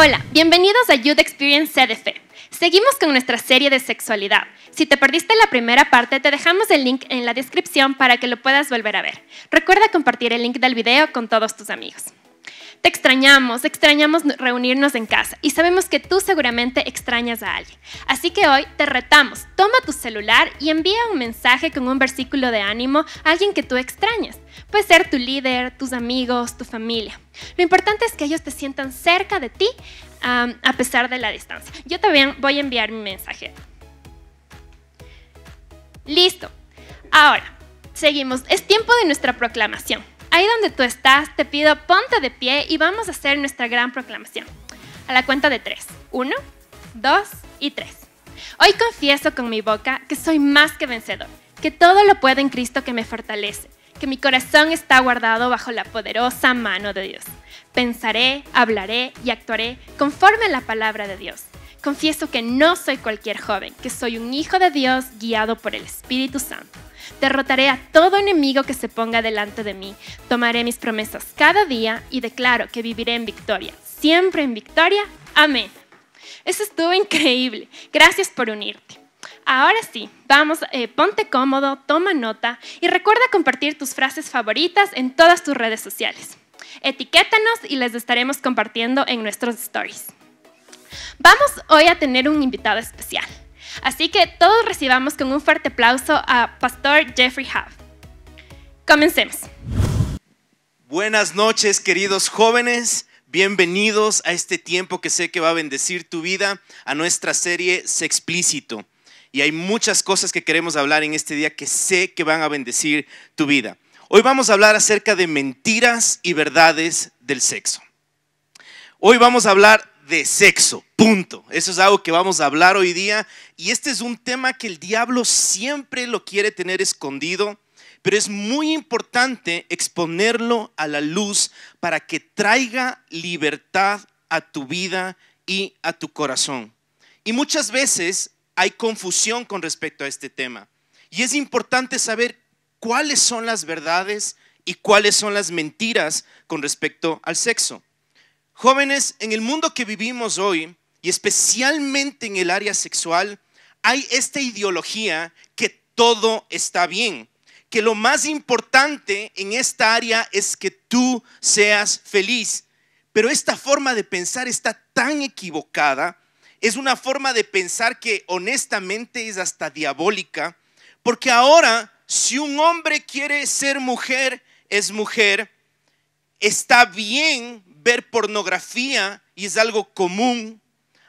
Hola, bienvenidos a Youth Experience CDF. Seguimos con nuestra serie de sexualidad. Si te perdiste la primera parte, te dejamos el link en la descripción para que lo puedas volver a ver. Recuerda compartir el link del video con todos tus amigos. Te extrañamos, extrañamos reunirnos en casa y sabemos que tú seguramente extrañas a alguien. Así que hoy te retamos, toma tu celular y envía un mensaje con un versículo de ánimo a alguien que tú extrañas. Puede ser tu líder, tus amigos, tu familia. Lo importante es que ellos te sientan cerca de ti a pesar de la distancia. Yo también voy a enviar mi mensaje. Listo. Ahora, seguimos. Es tiempo de nuestra proclamación. Ahí donde tú estás, te pido ponte de pie y vamos a hacer nuestra gran proclamación. A la cuenta de tres. Uno, dos y tres. Hoy confieso con mi boca que soy más que vencedor, que todo lo puedo en Cristo que me fortalece que mi corazón está guardado bajo la poderosa mano de Dios. Pensaré, hablaré y actuaré conforme a la palabra de Dios. Confieso que no soy cualquier joven, que soy un hijo de Dios guiado por el Espíritu Santo. Derrotaré a todo enemigo que se ponga delante de mí. Tomaré mis promesas cada día y declaro que viviré en victoria, siempre en victoria. Amén. Eso estuvo increíble. Gracias por unirte. Ahora sí, vamos, eh, ponte cómodo, toma nota y recuerda compartir tus frases favoritas en todas tus redes sociales. Etiquétanos y les estaremos compartiendo en nuestros stories. Vamos hoy a tener un invitado especial, así que todos recibamos con un fuerte aplauso a Pastor Jeffrey Huff. Comencemos. Buenas noches, queridos jóvenes. Bienvenidos a este tiempo que sé que va a bendecir tu vida, a nuestra serie Se y hay muchas cosas que queremos hablar en este día que sé que van a bendecir tu vida. Hoy vamos a hablar acerca de mentiras y verdades del sexo. Hoy vamos a hablar de sexo, punto. Eso es algo que vamos a hablar hoy día y este es un tema que el diablo siempre lo quiere tener escondido, pero es muy importante exponerlo a la luz para que traiga libertad a tu vida y a tu corazón. Y muchas veces hay confusión con respecto a este tema. Y es importante saber cuáles son las verdades y cuáles son las mentiras con respecto al sexo. Jóvenes, en el mundo que vivimos hoy, y especialmente en el área sexual, hay esta ideología que todo está bien, que lo más importante en esta área es que tú seas feliz. Pero esta forma de pensar está tan equivocada es una forma de pensar que honestamente es hasta diabólica, porque ahora si un hombre quiere ser mujer, es mujer, está bien ver pornografía y es algo común.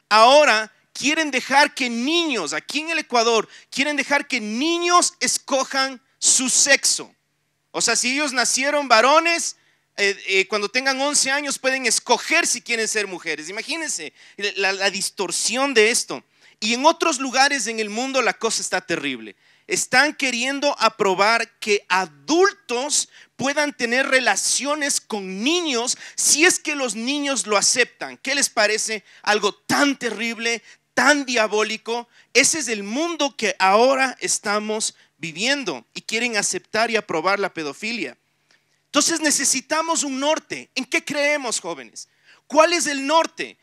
Ahora quieren dejar que niños, aquí en el Ecuador, quieren dejar que niños escojan su sexo. O sea, si ellos nacieron varones, eh, eh, cuando tengan 11 años pueden escoger si quieren ser mujeres. Imagínense la distorsión de esto. Y en otros lugares en el mundo la cosa está terrible. Están queriendo aprobar que adultos puedan tener relaciones con niños si es que los niños lo aceptan. ¿Qué les parece? Algo tan terrible, tan diabólico. Ese es el mundo que ahora estamos viviendo y quieren aceptar y aprobar la pedofilia. Entonces necesitamos un norte. ¿En qué creemos, jóvenes? ¿Cuál es el norte?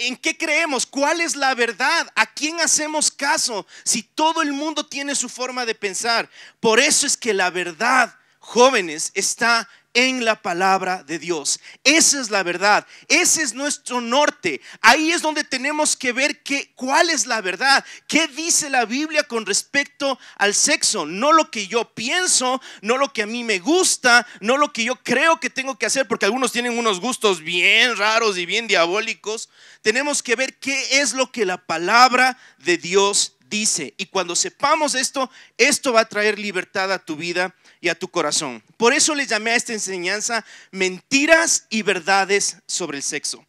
¿En qué creemos? ¿Cuál es la verdad? ¿A quién hacemos caso? Si todo el mundo tiene su forma de pensar. Por eso es que la verdad, jóvenes, está en la palabra de Dios. Esa es la verdad, ese es nuestro norte. Ahí es donde tenemos que ver cuál es la verdad, qué dice la Biblia con respecto al sexo, no lo que yo pienso, no lo que a mí me gusta, no lo que yo creo que tengo que hacer, porque algunos tienen unos gustos bien raros y bien diabólicos. Tenemos que ver qué es lo que la palabra de Dios dice. Y cuando sepamos esto, esto va a traer libertad a tu vida y a tu corazón. Por eso le llamé a esta enseñanza mentiras y verdades sobre el sexo.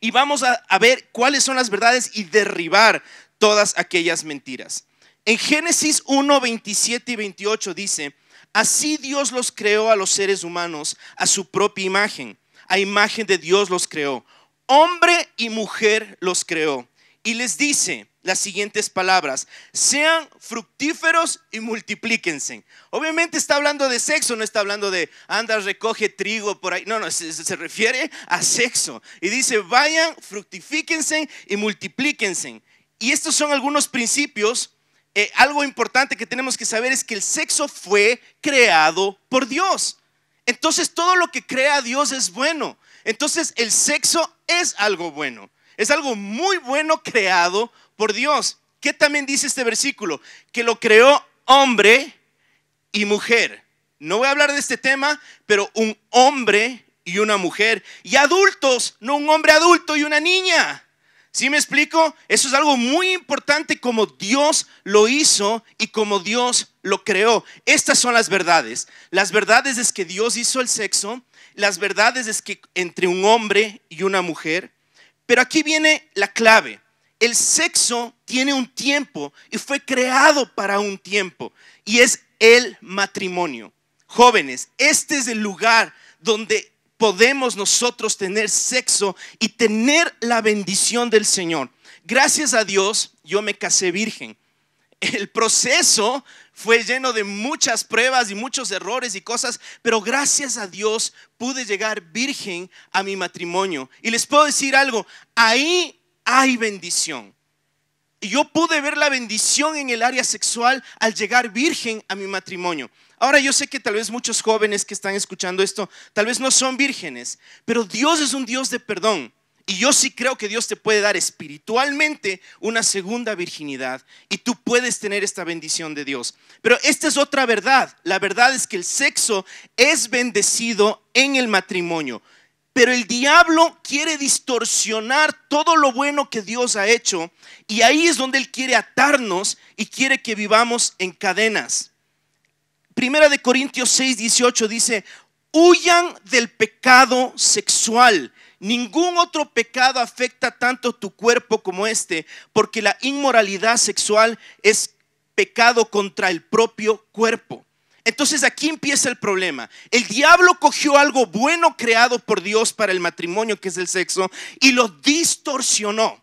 Y vamos a, a ver cuáles son las verdades y derribar todas aquellas mentiras. En Génesis 1, 27 y 28 dice, así Dios los creó a los seres humanos a su propia imagen. A imagen de Dios los creó. Hombre y mujer los creó. Y les dice, las siguientes palabras. Sean fructíferos y multiplíquense. Obviamente está hablando de sexo, no está hablando de anda, recoge trigo por ahí. No, no, se, refiere a sexo. Y dice, vayan, fructifíquense y multiplíquense. Y estos son algunos principios. Eh, algo importante que tenemos que saber es que el sexo fue creado por Dios. Entonces todo lo que crea Dios es bueno. Entonces el sexo es algo bueno. Es algo muy bueno creado por Dios. ¿Qué también dice este versículo? Que lo creó hombre y mujer. No voy a hablar de este tema, pero un hombre y una mujer. Y adultos, no un hombre adulto y una niña. ¿Sí me explico? Eso es algo muy importante como Dios lo hizo y como Dios lo creó. Estas son las verdades. Las verdades es que Dios hizo el sexo. Las verdades es que entre un hombre y una mujer. Pero aquí viene la clave el sexo tiene un tiempo y fue creado para un tiempo y es el matrimonio. Jóvenes, este es el lugar donde podemos nosotros tener sexo y tener la bendición del Señor. Gracias a Dios, yo me casé virgen. El proceso fue lleno de muchas pruebas y muchos errores y cosas, pero gracias a Dios pude llegar virgen a mi matrimonio. Y les puedo decir algo, ahí hay bendición. Y yo pude ver la bendición en el área sexual al llegar virgen a mi matrimonio. Ahora yo sé que tal vez muchos jóvenes que están escuchando esto, tal vez no son vírgenes, pero Dios es un Dios de perdón. Y yo sí creo que Dios te puede dar espiritualmente una segunda virginidad y tú puedes tener esta bendición de Dios. Pero esta es otra verdad. La verdad es que el sexo es bendecido en el matrimonio. Pero el diablo quiere distorsionar todo lo bueno que Dios ha hecho y ahí es donde él quiere atarnos y quiere que vivamos en cadenas. Primera de Corintios 6, 18 dice, huyan del pecado sexual. Ningún otro pecado afecta tanto tu cuerpo como este, porque la inmoralidad sexual es pecado contra el propio cuerpo. Entonces aquí empieza el problema. El diablo cogió algo bueno creado por Dios para el matrimonio, que es el sexo, y lo distorsionó.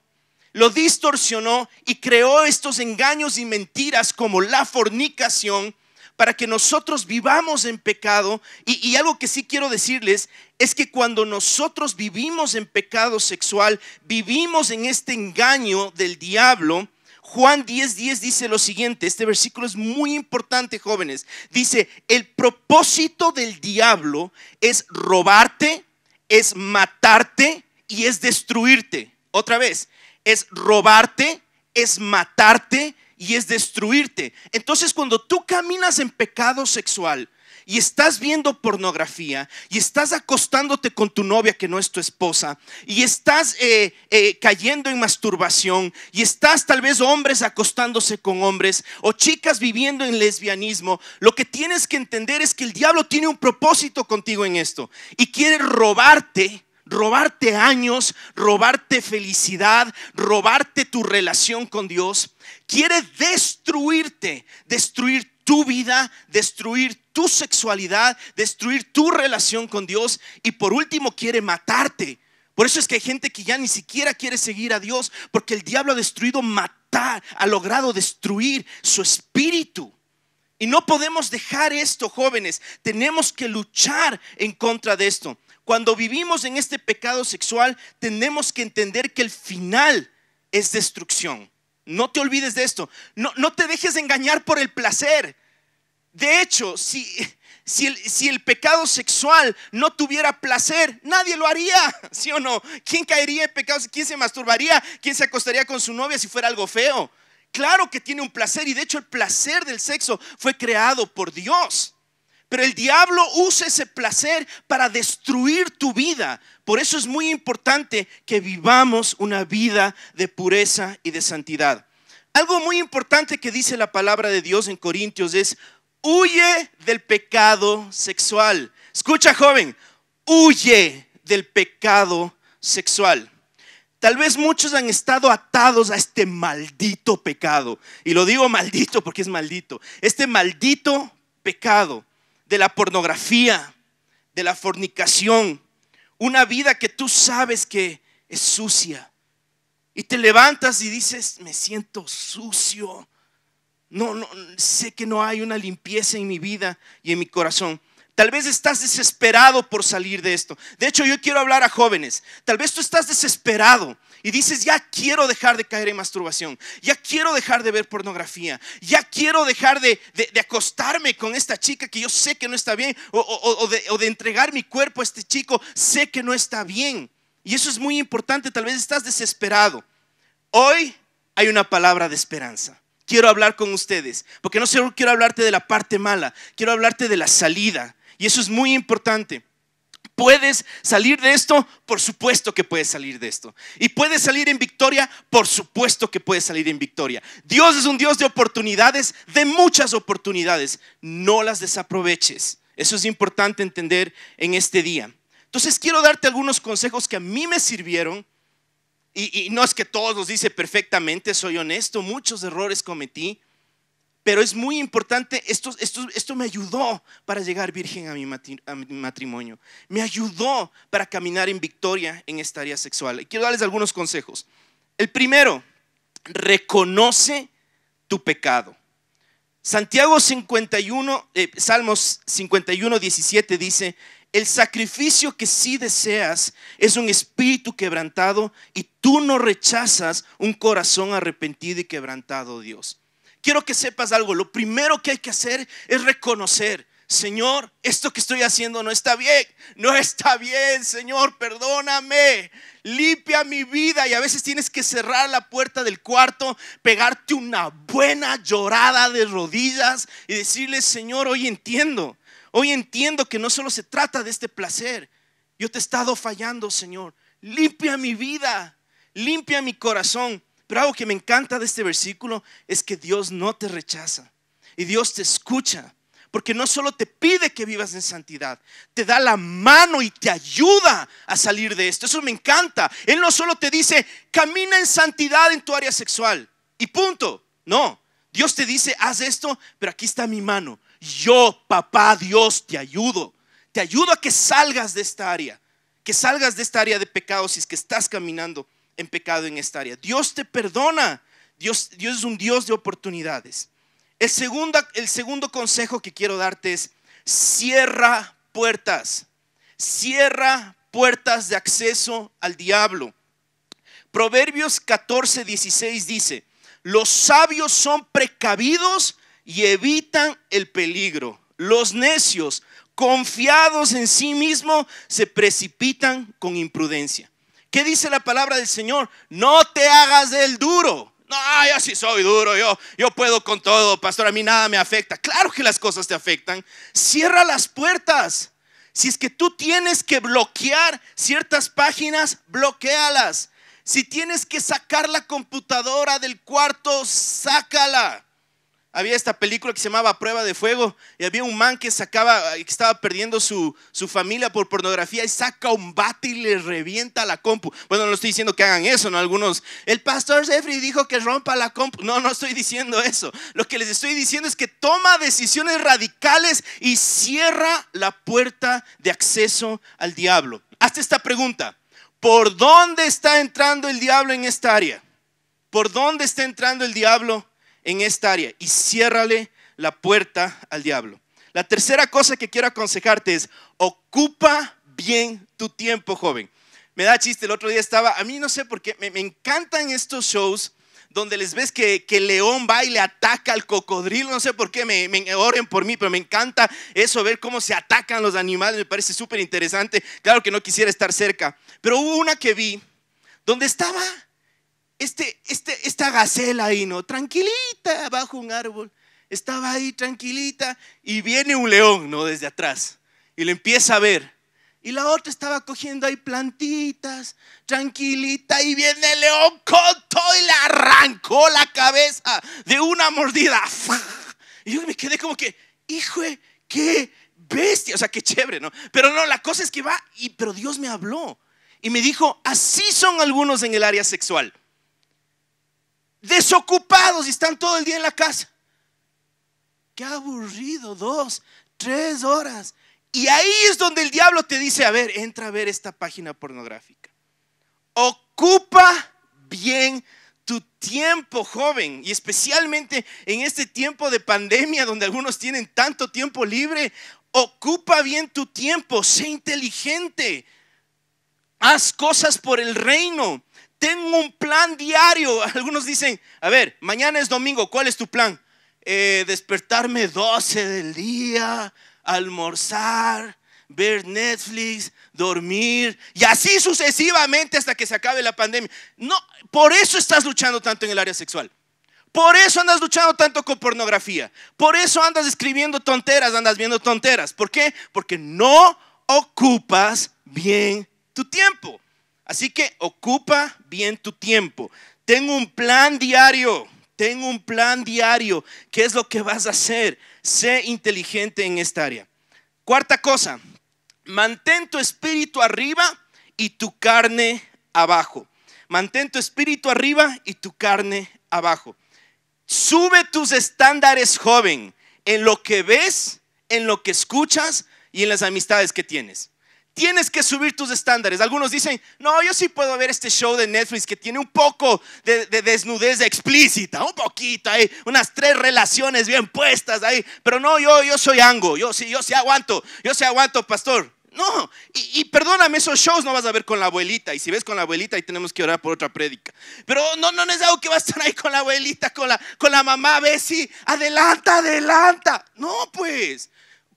Lo distorsionó y creó estos engaños y mentiras como la fornicación para que nosotros vivamos en pecado. Y, algo que sí quiero decirles es que cuando nosotros vivimos en pecado sexual, vivimos en este engaño del diablo, Juan 10:10 dice lo siguiente, este versículo es muy importante, jóvenes. Dice, el propósito del diablo es robarte, es matarte y es destruirte. Otra vez, es robarte, es matarte y es destruirte. Entonces, cuando tú caminas en pecado sexual, y estás viendo pornografía y estás acostándote con tu novia que no es tu esposa y estás eh, eh, cayendo en masturbación y estás tal vez hombres acostándose con hombres o chicas viviendo en lesbianismo, lo que tienes que entender es que el diablo tiene un propósito contigo en esto y quiere robarte robarte años, robarte felicidad, robarte tu relación con Dios. Quiere destruirte, destruir tu vida, destruir tu sexualidad, destruir tu relación con Dios y por último quiere matarte. Por eso es que hay gente que ya ni siquiera quiere seguir a Dios porque el diablo ha destruido matar, ha logrado destruir su espíritu. Y no podemos dejar esto, jóvenes. Tenemos que luchar en contra de esto. Cuando vivimos en este pecado sexual, tenemos que entender que el final es destrucción. No te olvides de esto. No, te dejes engañar por el placer. De hecho, si, si el, pecado sexual no tuviera placer, nadie lo haría, ¿sí o no? ¿Quién caería en pecado? ¿Quién se masturbaría? ¿Quién se acostaría con su novia si fuera algo feo? Claro que tiene un placer y de hecho el placer del sexo fue creado por Dios. Pero el diablo usa ese placer para destruir tu vida, por eso es muy importante que vivamos una vida de pureza y de santidad. Algo muy importante que dice la palabra de Dios en Corintios es, huye del pecado sexual. Escucha, joven, huye del pecado sexual. Tal vez muchos han estado atados a este maldito pecado. Y lo digo maldito porque es maldito. Este maldito pecado de la pornografía, de la fornicación, una vida que tú sabes que es sucia. Y te levantas y dices, me siento sucio. No, no, sé que no hay una limpieza en mi vida y en mi corazón. Tal vez estás desesperado por salir de esto. De hecho, yo quiero hablar a jóvenes. Tal vez tú estás desesperado y dices, ya quiero dejar de caer en masturbación, ya quiero dejar de ver pornografía, ya quiero dejar de, acostarme con esta chica que yo sé que no está bien, o, de, o de entregar mi cuerpo a este chico, sé que no está bien. Y eso es muy importante, tal vez estás desesperado. Hoy hay una palabra de esperanza quiero hablar con ustedes, porque no solo quiero hablarte de la parte mala, quiero hablarte de la salida. Y eso es muy importante. ¿Puedes salir de esto? Por supuesto que puedes salir de esto. ¿Y puedes salir en victoria? Por supuesto que puedes salir en victoria. Dios es un Dios de oportunidades, de muchas oportunidades. No las desaproveches. Eso es importante entender en este día. Entonces quiero darte algunos consejos que a mí me sirvieron. Y, no es que todos los dice perfectamente, soy honesto, muchos errores cometí. Pero es muy importante, esto, me ayudó para llegar virgen a mi, matrimonio. Me ayudó para caminar en victoria en esta área sexual. Y quiero darles algunos consejos. El primero, reconoce tu pecado. Santiago 51, eh, Salmos 51, 17 dice, el sacrificio que sí deseas es un espíritu quebrantado y tú no rechazas un corazón arrepentido y quebrantado, Dios quiero que sepas algo. Lo primero que hay que hacer es reconocer. Señor, esto que estoy haciendo no está bien, no está bien, Señor, perdóname, limpia mi vida. Y a veces tienes que cerrar la puerta del cuarto, pegarte una buena llorada de rodillas y decirle, Señor, hoy entiendo, hoy entiendo que no solo se trata de este placer, yo te he estado fallando, Señor, limpia mi vida, limpia mi corazón. Pero algo que me encanta de este versículo es que Dios no te rechaza y Dios te escucha. Porque no solo te pide que vivas en santidad, te da la mano y te ayuda a salir de esto. Eso me encanta. Él no solo te dice, camina en santidad en tu área sexual y punto. No, Dios te dice, haz esto, pero aquí está mi mano. Yo, papá Dios, te ayudo. Te ayudo a que salgas de esta área, que salgas de esta área de pecado si es que estás caminando en pecado en esta área. Dios te perdona. Dios, Dios es un Dios de oportunidades. El, el segundo consejo que quiero darte es, cierra puertas. Cierra puertas de acceso al diablo. Proverbios 14, 16 dice, los sabios son precavidos y evitan el peligro. Los necios, confiados en sí mismos, se precipitan con imprudencia. ¿Qué dice la palabra del Señor? No te hagas del duro. No, yo sí soy duro, yo, yo puedo con todo, pastor, a mí nada me afecta. Claro que las cosas te afectan. Cierra las puertas. Si es que tú tienes que bloquear ciertas páginas, bloquealas. Si tienes que sacar la computadora del cuarto, sácala había esta película que se llamaba Prueba de Fuego y había un man que sacaba, eh, que estaba perdiendo su, familia por pornografía y saca un bate y le revienta la compu. Bueno, no estoy diciendo que hagan eso, ¿no? Algunos, el pastor Jeffrey dijo que rompa la compu. No, no estoy diciendo eso. Lo que les estoy diciendo es que toma decisiones radicales y cierra la puerta de acceso al diablo. Hazte esta pregunta. ¿Por dónde está entrando el diablo en esta área? ¿Por dónde está entrando el diablo en esta área y ciérrale la puerta al diablo. La tercera cosa que quiero aconsejarte es, ocupa bien tu tiempo, joven. Me da chiste, el otro día estaba, a mí no sé por qué, me, encantan estos shows donde les ves que, que, león va y le ataca al cocodrilo, no sé por qué, me, me, oren por mí, pero me encanta eso, ver cómo se atacan los animales, me parece súper interesante. Claro que no quisiera estar cerca, pero hubo una que vi donde estaba este, este, esta gacela ahí, ¿no? Tranquilita, bajo un árbol. Estaba ahí tranquilita y viene un león, ¿no? Desde atrás. Y le empieza a ver. Y la otra estaba cogiendo ahí plantitas, tranquilita, y viene el león con todo y le arrancó la cabeza de una mordida. Y yo me quedé como que, hijo, qué bestia, o sea, qué chévere, ¿no? Pero no, la cosa es que va, y, pero Dios me habló y me dijo, así son algunos en el área sexual desocupados y están todo el día en la casa. Qué aburrido, dos, tres horas. Y ahí es donde el diablo te dice, a ver, entra a ver esta página pornográfica. Ocupa bien tu tiempo, joven, y especialmente en este tiempo de pandemia donde algunos tienen tanto tiempo libre, ocupa bien tu tiempo, sé inteligente, haz cosas por el reino. Tengo un plan diario. Algunos dicen, a ver, mañana es domingo, ¿cuál es tu plan? Eh, despertarme 12 del día, almorzar, ver Netflix, dormir y así sucesivamente hasta que se acabe la pandemia. No, por eso estás luchando tanto en el área sexual. Por eso andas luchando tanto con pornografía. Por eso andas escribiendo tonteras, andas viendo tonteras. ¿Por qué? Porque no ocupas bien tu tiempo. Así que ocupa bien tu tiempo. Tengo un plan diario. Tengo un plan diario. ¿Qué es lo que vas a hacer? Sé inteligente en esta área. Cuarta cosa, mantén tu espíritu arriba y tu carne abajo. Mantén tu espíritu arriba y tu carne abajo. Sube tus estándares, joven, en lo que ves, en lo que escuchas y en las amistades que tienes tienes que subir tus estándares. Algunos dicen, no, yo sí puedo ver este show de Netflix que tiene un poco de, de desnudez explícita, un poquito ahí, unas tres relaciones bien puestas ahí. Pero no, yo, yo soy ango, yo sí, yo sí aguanto, yo sí aguanto, pastor. No, y, perdóname, esos shows no vas a ver con la abuelita. Y si ves con la abuelita, ahí tenemos que orar por otra prédica. Pero no, no, es algo que va a estar ahí con la abuelita, con la, con la mamá, ve si adelanta, adelanta. No, pues,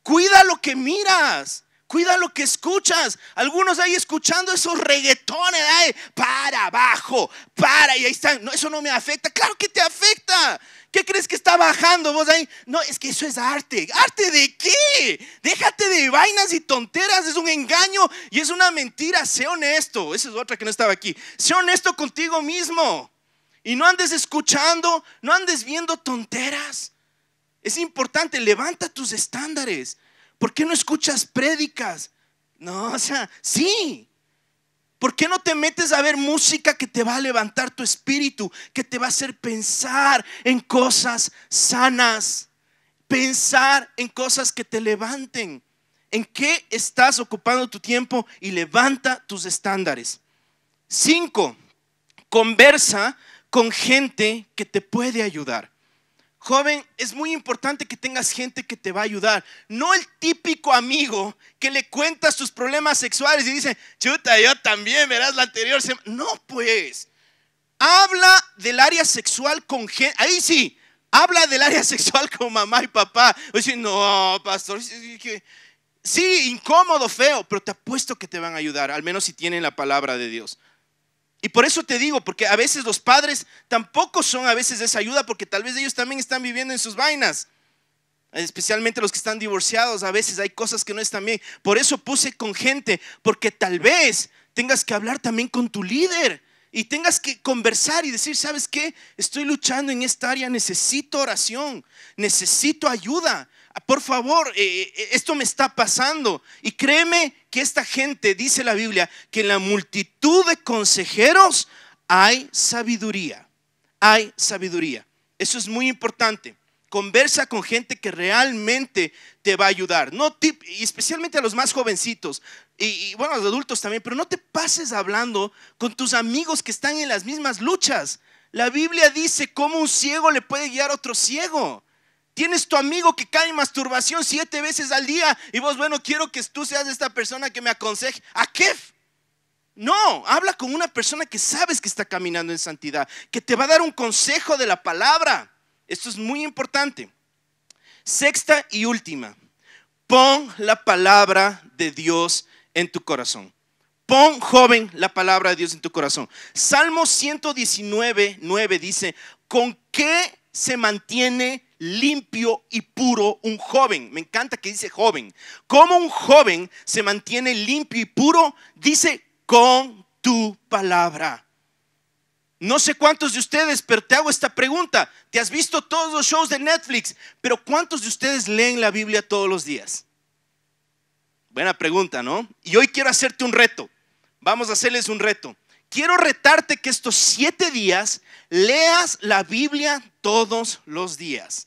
cuida lo que miras. Cuida lo que escuchas. Algunos ahí escuchando esos reggaetones, para abajo, para, y ahí están. No, eso no me afecta. Claro que te afecta. ¿Qué crees que está bajando vos ahí? No, es que eso es arte. ¿Arte de qué? Déjate de vainas y tonteras. Es un engaño y es una mentira. Sé honesto. Esa es otra que no estaba aquí. Sé honesto contigo mismo. Y no andes escuchando, no andes viendo tonteras. Es importante, levanta tus estándares. ¿Por qué no escuchas prédicas? No, o sea, sí. ¿Por qué no te metes a ver música que te va a levantar tu espíritu, que te va a hacer pensar en cosas sanas, pensar en cosas que te levanten? ¿En qué estás ocupando tu tiempo y levanta tus estándares? Cinco, conversa con gente que te puede ayudar. Joven, es muy importante que tengas gente que te va a ayudar. No el típico amigo que le cuenta sus problemas sexuales y dice, chuta, yo también, verás la anterior semana. No, pues. Habla del área sexual con gente. Ahí sí, habla del área sexual con mamá y papá. no, pastor. Sí, incómodo, feo, pero te apuesto que te van a ayudar, al menos si tienen la palabra de Dios. Y por eso te digo, porque a veces los padres tampoco son a veces esa ayuda, porque tal vez ellos también están viviendo en sus vainas. Especialmente los que están divorciados, a veces hay cosas que no están bien. Por eso puse con gente, porque tal vez tengas que hablar también con tu líder y tengas que conversar y decir, ¿sabes qué? Estoy luchando en esta área, necesito oración, necesito ayuda por favor, eh, eh, esto me está pasando. Y créeme que esta gente, dice la Biblia, que en la multitud de consejeros hay sabiduría, hay sabiduría. Eso es muy importante. Conversa con gente que realmente te va a ayudar. No y especialmente a los más jovencitos y, y bueno, a los adultos también, pero no te pases hablando con tus amigos que están en las mismas luchas. La Biblia dice cómo un ciego le puede guiar a otro ciego. Tienes tu amigo que cae en masturbación siete veces al día y vos, bueno, quiero que tú seas esta persona que me aconseje. ¿A qué? No, habla con una persona que sabes que está caminando en santidad, que te va a dar un consejo de la palabra. Esto es muy importante. Sexta y última, pon la palabra de Dios en tu corazón. Pon, joven, la palabra de Dios en tu corazón. Salmo 119, 9 dice, ¿con qué se mantiene limpio y puro un joven. Me encanta que dice joven. ¿Cómo un joven se mantiene limpio y puro? Dice con tu palabra. No sé cuántos de ustedes, pero te hago esta pregunta. Te has visto todos los shows de Netflix, pero ¿cuántos de ustedes leen la Biblia todos los días? Buena pregunta, ¿no? Y hoy quiero hacerte un reto. Vamos a hacerles un reto. Quiero retarte que estos siete días leas la Biblia todos los días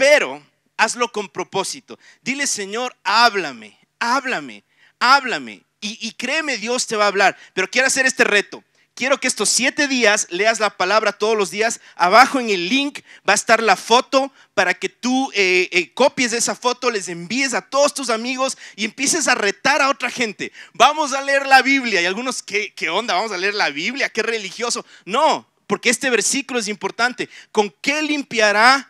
pero hazlo con propósito. Dile, Señor, háblame, háblame, háblame. Y, créeme, Dios te va a hablar. Pero quiero hacer este reto quiero que estos siete días leas la palabra todos los días. Abajo en el link va a estar la foto para que tú eh, eh, copies esa foto, les envíes a todos tus amigos y empieces a retar a otra gente. Vamos a leer la Biblia. Y algunos, ¿qué, qué onda? ¿Vamos a leer la Biblia? ¿Qué religioso? No, porque este versículo es importante. ¿Con qué limpiará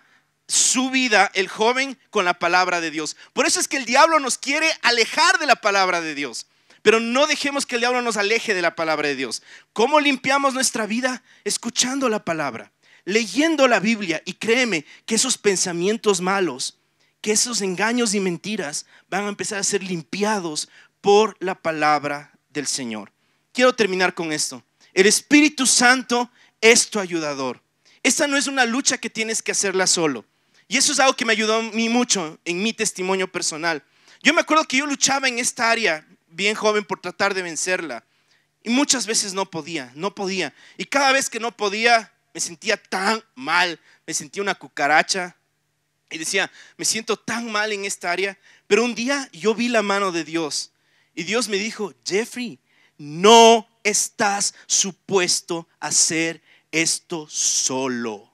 su vida el joven con la palabra de Dios. Por eso es que el diablo nos quiere alejar de la palabra de Dios. Pero no dejemos que el diablo nos aleje de la palabra de Dios. ¿Cómo limpiamos nuestra vida? Escuchando la palabra, leyendo la Biblia. Y créeme que esos pensamientos malos, que esos engaños y mentiras van a empezar a ser limpiados por la palabra del Señor. Quiero terminar con esto. El Espíritu Santo es tu ayudador. Esta no es una lucha que tienes que hacerla solo. Y eso es algo que me ayudó a mí mucho en mi testimonio personal. Yo me acuerdo que yo luchaba en esta área, bien joven, por tratar de vencerla. Y muchas veces no podía, no podía. Y cada vez que no podía, me sentía tan mal, me sentía una cucaracha. Y decía, me siento tan mal en esta área. Pero un día yo vi la mano de Dios. Y Dios me dijo, Jeffrey, no estás supuesto a hacer esto solo.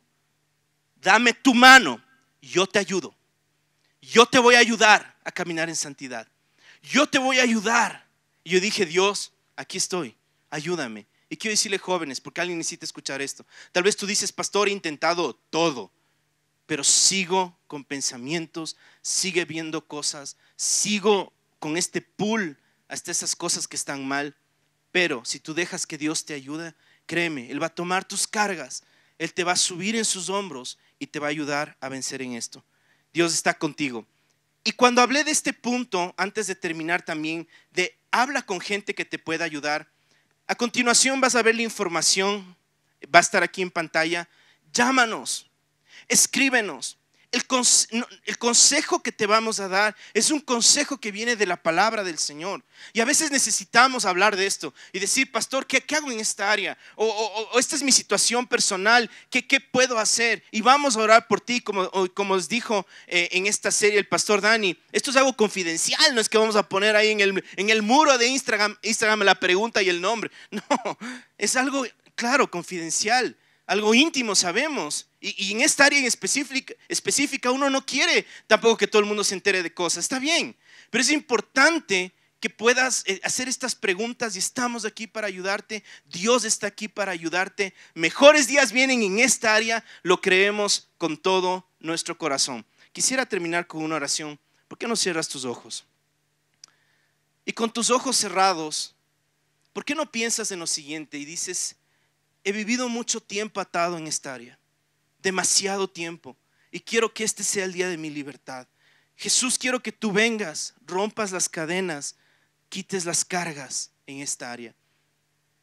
Dame tu mano yo te ayudo. Yo te voy a ayudar a caminar en santidad. Yo te voy a ayudar. Y yo dije, Dios, aquí estoy, ayúdame. Y quiero decirle jóvenes, porque alguien necesita escuchar esto. Tal vez tú dices, pastor, he intentado todo, pero sigo con pensamientos, sigue viendo cosas, sigo con este pool hasta esas cosas que están mal. Pero si tú dejas que Dios te ayude, créeme, Él va a tomar tus cargas, Él te va a subir en sus hombros y te va a ayudar a vencer en esto. Dios está contigo. Y cuando hablé de este punto, antes de terminar también, de habla con gente que te pueda ayudar, a continuación vas a ver la información, va a estar aquí en pantalla, llámanos, escríbenos. El, consejo que te vamos a dar es un consejo que viene de la palabra del Señor. Y a veces necesitamos hablar de esto y decir, pastor, ¿qué, qué hago en esta área? O, esta es mi situación personal, ¿qué, puedo hacer? Y vamos a orar por ti, como, como os dijo eh, en esta serie el pastor Dani. Esto es algo confidencial, no es que vamos a poner ahí en el, en el muro de Instagram, Instagram la pregunta y el nombre. No, es algo, claro, confidencial algo íntimo sabemos. Y, en esta área en específica, específica uno no quiere tampoco que todo el mundo se entere de cosas. Está bien, pero es importante que puedas eh, hacer estas preguntas y estamos aquí para ayudarte. Dios está aquí para ayudarte. Mejores días vienen en esta área, lo creemos con todo nuestro corazón. Quisiera terminar con una oración. ¿Por qué no cierras tus ojos? Y con tus ojos cerrados, ¿por qué no piensas en lo siguiente y dices, he vivido mucho tiempo atado en esta área, demasiado tiempo, y quiero que este sea el día de mi libertad. Jesús, quiero que tú vengas, rompas las cadenas, quites las cargas en esta área.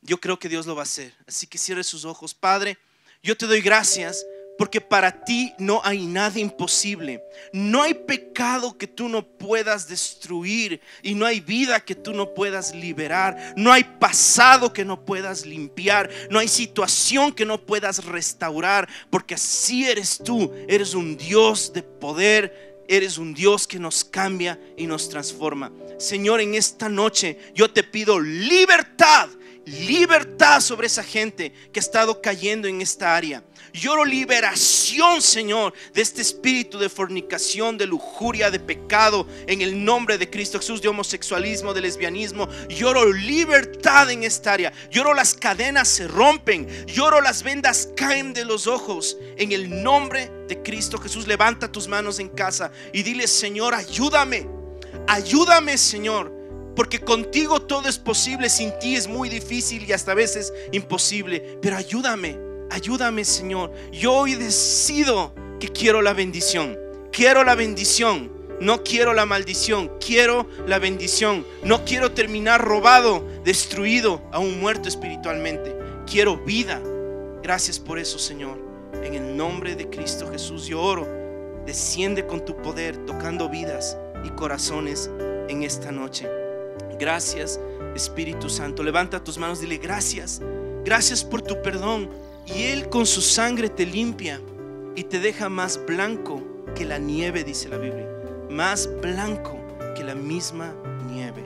Yo creo que Dios lo va a hacer. Así que cierre sus ojos. Padre, yo te doy gracias porque para ti no hay nada imposible. No hay pecado que tú no puedas destruir y no hay vida que tú no puedas liberar. No hay pasado que no puedas limpiar. No hay situación que no puedas restaurar, porque así eres tú. Eres un Dios de poder. Eres un Dios que nos cambia y nos transforma. Señor, en esta noche yo te pido libertad libertad sobre esa gente que ha estado cayendo en esta área. Lloro liberación, Señor, de este espíritu de fornicación, de lujuria, de pecado, en el nombre de Cristo Jesús, de homosexualismo, de lesbianismo. Lloro libertad en esta área. Lloro las cadenas se rompen. Lloro las vendas caen de los ojos. En el nombre de Cristo Jesús, levanta tus manos en casa y dile, Señor, ayúdame. Ayúdame, Señor porque contigo todo es posible, sin ti es muy difícil y hasta a veces imposible. Pero ayúdame, ayúdame Señor. Yo hoy decido que quiero la bendición. Quiero la bendición. No quiero la maldición, quiero la bendición. No quiero terminar robado, destruido, aún muerto espiritualmente. Quiero vida. Gracias por eso, Señor. En el nombre de Cristo Jesús yo oro. Desciende con tu poder, tocando vidas y corazones en esta noche. Gracias, Espíritu Santo. Levanta tus manos, dile gracias. Gracias por tu perdón. Y Él con su sangre te limpia y te deja más blanco que la nieve, dice la Biblia. Más blanco que la misma nieve.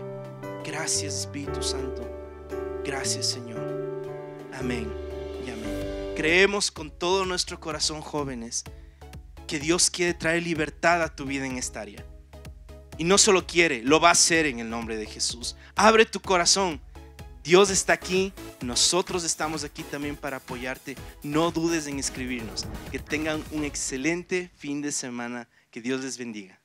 Gracias, Espíritu Santo. Gracias, Señor. Amén y amén. Creemos con todo nuestro corazón, jóvenes, que Dios quiere traer libertad a tu vida en esta área. Y no solo quiere, lo va a hacer en el nombre de Jesús. Abre tu corazón. Dios está aquí, nosotros estamos aquí también para apoyarte. No dudes en escribirnos. Que tengan un excelente fin de semana. Que Dios les bendiga.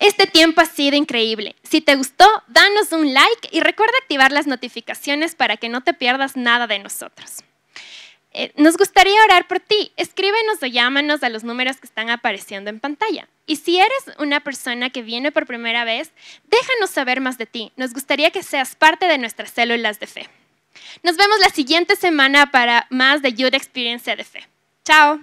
Este tiempo ha sido increíble. Si te gustó, danos un like y recuerda activar las notificaciones para que no te pierdas nada de nosotros. Eh, nos gustaría orar por ti. Escríbenos o llámanos a los números que están apareciendo en pantalla. Y si eres una persona que viene por primera vez, déjanos saber más de ti. Nos gustaría que seas parte de nuestras células de fe. Nos vemos la siguiente semana para más de Your Experience de Fe. Chao.